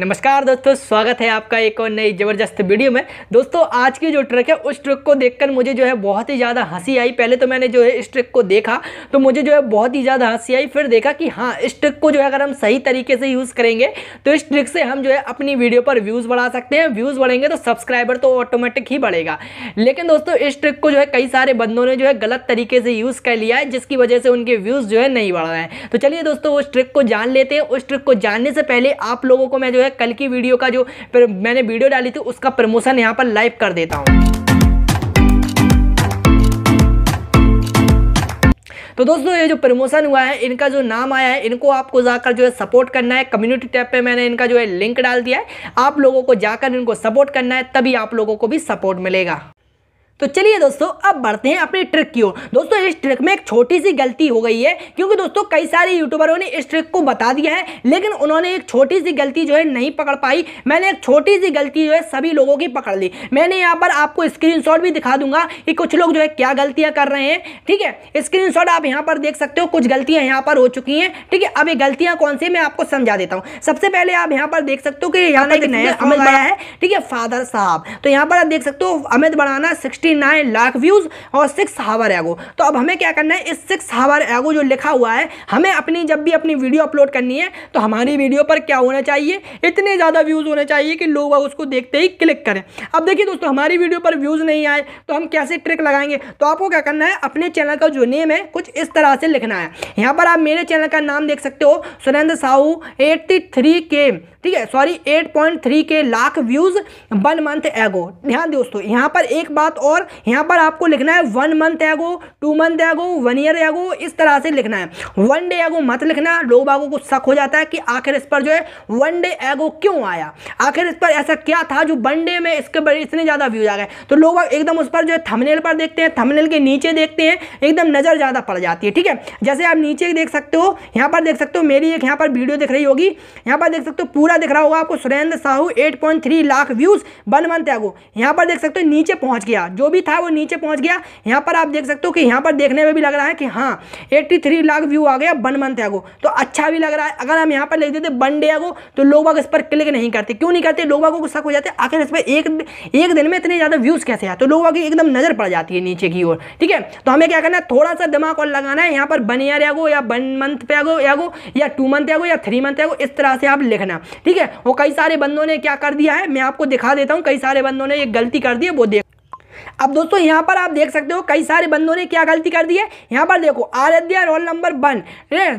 नमस्कार दोस्तों स्वागत है आपका एक और नई ज़बरदस्त वीडियो में दोस्तों आज की जो ट्रक है उस ट्रक को देखकर मुझे जो है बहुत ही ज़्यादा हंसी आई पहले तो मैंने जो है इस ट्रक को देखा तो मुझे जो है बहुत ही ज़्यादा हंसी आई फिर देखा कि हाँ इस ट्रक को जो है अगर हम सही तरीके से यूज़ करेंगे तो इस ट्रिक से हम जो है अपनी वीडियो पर व्यूज़ बढ़ा सकते हैं व्यूज़ बढ़ेंगे तो सब्सक्राइबर तो ऑटोमेटिक ही बढ़ेगा लेकिन दोस्तों इस ट्रिक को जो है कई सारे बंदों ने जो है गलत तरीके से यूज़ कर लिया है जिसकी वजह से उनके व्यूज़ जो है नहीं बढ़ रहे हैं तो चलिए दोस्तों उस ट्रिक को जान लेते हैं उस ट्रिक को जानने से पहले आप लोगों को मैं जो है है कल की वीडियो का जो मैंने वीडियो डाली थी उसका प्रमोशन यहाँ पर लाइव कर देता हूँ तो दोस्तों ये जो प्रमोशन हुआ है इनका जो नाम आया है इनको आपको जाकर जो है सपोर्ट करना है कम्युनिटी टैब पे मैंने इनका जो है लिंक डाल दिया है आप लोगों को जाकर इनको सपोर्ट करना है तभी आप लोगों को भी सपोर्ट मिलेगा तो चलिए दोस्तों अब बढ़ते हैं अपनी ट्रिक की ओर दोस्तों इस ट्रिक में एक छोटी सी गलती हो गई है क्योंकि दोस्तों कई सारे यूट्यूबरों ने इस ट्रिक को बता दिया है लेकिन उन्होंने एक छोटी सी गलती जो है नहीं पकड़ पाई मैंने एक छोटी सी गलती जो है सभी लोगों की पकड़ ली मैंने यहाँ पर आपको स्क्रीन भी दिखा दूंगा कि कुछ लोग जो है क्या गलतियाँ कर रहे हैं ठीक है स्क्रीन आप यहाँ पर देख सकते हो कुछ गलतियाँ यहाँ पर हो चुकी हैं ठीक है अब ये गलतियाँ कौन सी मैं आपको समझा देता हूँ सबसे पहले आप यहाँ पर देख सकते हो कि यहाँ पर एक नया अमित आया है ठीक है फादर साहब तो यहाँ पर आप देख सकते हो अमित बढ़ाना सिक्सटी 69 लाख व्यूज़ और सिक्स हावर एगो तो अब हमें क्या करना है इस सिक्स हावर एगो जो लिखा हुआ है हमें अपनी जब भी अपनी वीडियो अपलोड करनी है तो हमारी वीडियो पर क्या होना चाहिए इतने ज़्यादा व्यूज़ होने चाहिए कि लोग उसको देखते ही क्लिक करें अब देखिए दोस्तों हमारी वीडियो पर व्यूज़ नहीं आए तो हम कैसे ट्रिक लगाएंगे तो आपको क्या करना है अपने चैनल का जो नेम है कुछ इस तरह से लिखना है यहाँ पर आप मेरे चैनल का नाम देख सकते हो सुरेंद्र साहू एट्टी थ्री के ठीक है सॉरी 8.3 के लाख व्यूज़ वन मंथ एगो ध्यान दोस्तों यहां पर एक बात और यहां पर आपको लिखना है one month ago two month ago one year ago इस तरह से लिखना है वन डे एगो मत लिखना लोग बागों को शक हो जाता है कि आखिर इस पर जो है वन डे एगो क्यों आया आखिर इस पर ऐसा क्या था जो वन डे में इसके बड़े इतने ज़्यादा व्यूज आ गए तो लोग एकदम उस पर जो है थमनेल पर देखते हैं थमनेल के नीचे देखते हैं एकदम नज़र ज़्यादा पड़ जाती है ठीक है जैसे आप नीचे देख सकते हो यहां पर देख सकते हो मेरी एक यहां पर वीडियो दिख रही होगी यहां पर देख सकते हो पूरा क्या दिख रहा होगा आपको Surendra Sahu 8.3 lakh views one month ago यहाँ पर देख सकते हो नीचे पहुंच गया जो भी था वो नीचे पहुंच गया यहाँ पर आप देख सकते हो कि यहाँ पर देखने में भी लग रहा है कि हाँ एट्टी लाख व्यू आ गया वन मंथ एगो तो अच्छा भी लग रहा है अगर हम यहाँ पर लिख देते वन डे एगो तो लोग बाग इस पर क्लिक नहीं करते क्यों नहीं करते लोग बागों को शक हो जाते आखिर इस पर एक एक दिन में इतने ज़्यादा व्यूज़ कैसे आते तो लोग बाग एकदम नज़र पड़ जाती है नीचे की ओर ठीक है तो हमें क्या करना है थोड़ा सा दिमाग और लगाना है यहाँ पर बन ईयर एगो या वन मंथ पे एगो या टू मंथ एगो या थ्री मंथ एगो इस तरह से आप लिखना ठीक है वो कई सारे बंदों ने क्या कर दिया है मैं आपको दिखा देता हूँ कई सारे बंदों ने एक गलती कर दी है वो देख अब दोस्तों यहाँ पर आप देख सकते हो कई सारे बंदों ने क्या गलती कर दी है यहाँ पर देखो आराध्या रोल नंबर वन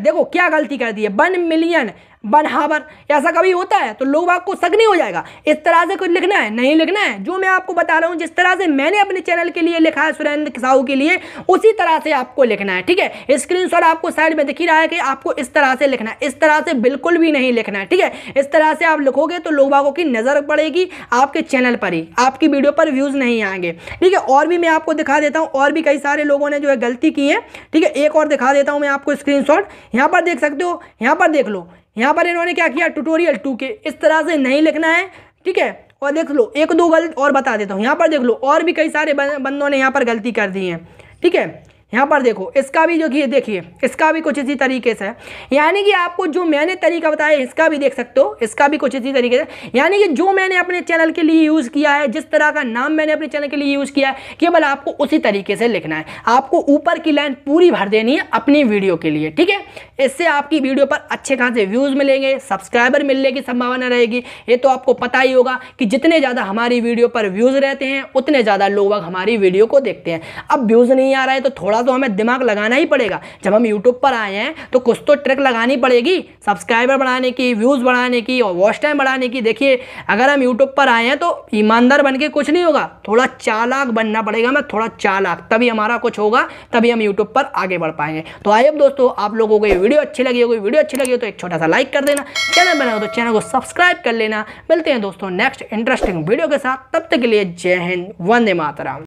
देखो क्या गलती कर दी है वन मिलियन बनहावर ऐसा कभी होता है तो लोग आपको नहीं हो जाएगा इस तरह से कुछ लिखना है नहीं लिखना है जो मैं आपको बता रहा हूँ जिस तरह से मैंने अपने चैनल के लिए लिखा है सुरेंद्र साहू के लिए उसी तरह से आपको लिखना है ठीक है स्क्रीन आपको साइड में दिख ही रहा है कि आपको इस तरह से लिखना है इस तरह से बिल्कुल भी नहीं लिखना है ठीक है इस तरह से आप लिखोगे तो लोग बागों की नज़र पड़ेगी आपके चैनल पर ही आपकी वीडियो पर व्यूज़ नहीं आएंगे ठीक है और भी मैं आपको दिखा देता हूँ और भी कई सारे लोगों ने जो है गलती की है ठीक है एक और दिखा देता हूँ मैं आपको स्क्रीन शॉट पर देख सकते हो यहाँ पर देख लो यहाँ पर इन्होंने क्या किया ट्यूटोरियल टू के इस तरह से नहीं लिखना है ठीक है और देख लो एक दो गलत और बता देता हूँ यहाँ पर देख लो और भी कई सारे बंदों ने यहाँ पर गलती कर दी है ठीक है यहाँ पर देखो इसका भी जो कि देखिए इसका भी कुछ इसी तरीके से है यानी कि आपको जो मैंने तरीका बताया इसका भी देख सकते हो इसका भी कुछ इसी तरीके से यानी कि जो मैंने अपने चैनल के लिए यूज़ किया है जिस तरह का नाम मैंने अपने चैनल के लिए यूज़ किया है केवल आपको उसी तरीके से लिखना है आपको ऊपर की लाइन पूरी भर देनी है अपनी वीडियो के लिए ठीक है इससे आपकी वीडियो पर अच्छे खासे व्यूज़ मिलेंगे सब्सक्राइबर मिलने की संभावना रहेगी ये तो आपको पता ही होगा कि जितने ज़्यादा हमारी वीडियो पर व्यूज़ रहते हैं उतने ज़्यादा लोग हमारी वीडियो को देखते हैं अब व्यूज़ नहीं आ रहा है तो थोड़ा थोड़ा तो हमें दिमाग लगाना ही पड़ेगा जब हम यूट्यूब पर आए हैं तो कुछ तो ट्रिक लगानी पड़ेगी सब्सक्राइबर बढ़ाने की व्यूज़ बढ़ाने की और वॉच टाइम बढ़ाने की देखिए अगर हम यूट्यूब पर आए हैं तो ईमानदार बन के कुछ नहीं होगा थोड़ा चालाक बनना पड़ेगा हमें थोड़ा चालाक तभी हमारा कुछ होगा तभी हम यूट्यूब पर आगे बढ़ पाएंगे तो आइए दोस्तों आप लोगों को ये वीडियो अच्छी लगी होगी वीडियो अच्छी लगी हो तो एक छोटा सा लाइक कर देना चैनल हो तो चैनल को सब्सक्राइब कर लेना मिलते हैं दोस्तों नेक्स्ट इंटरेस्टिंग वीडियो के साथ तब तक के लिए जय हिंद वंदे मातराम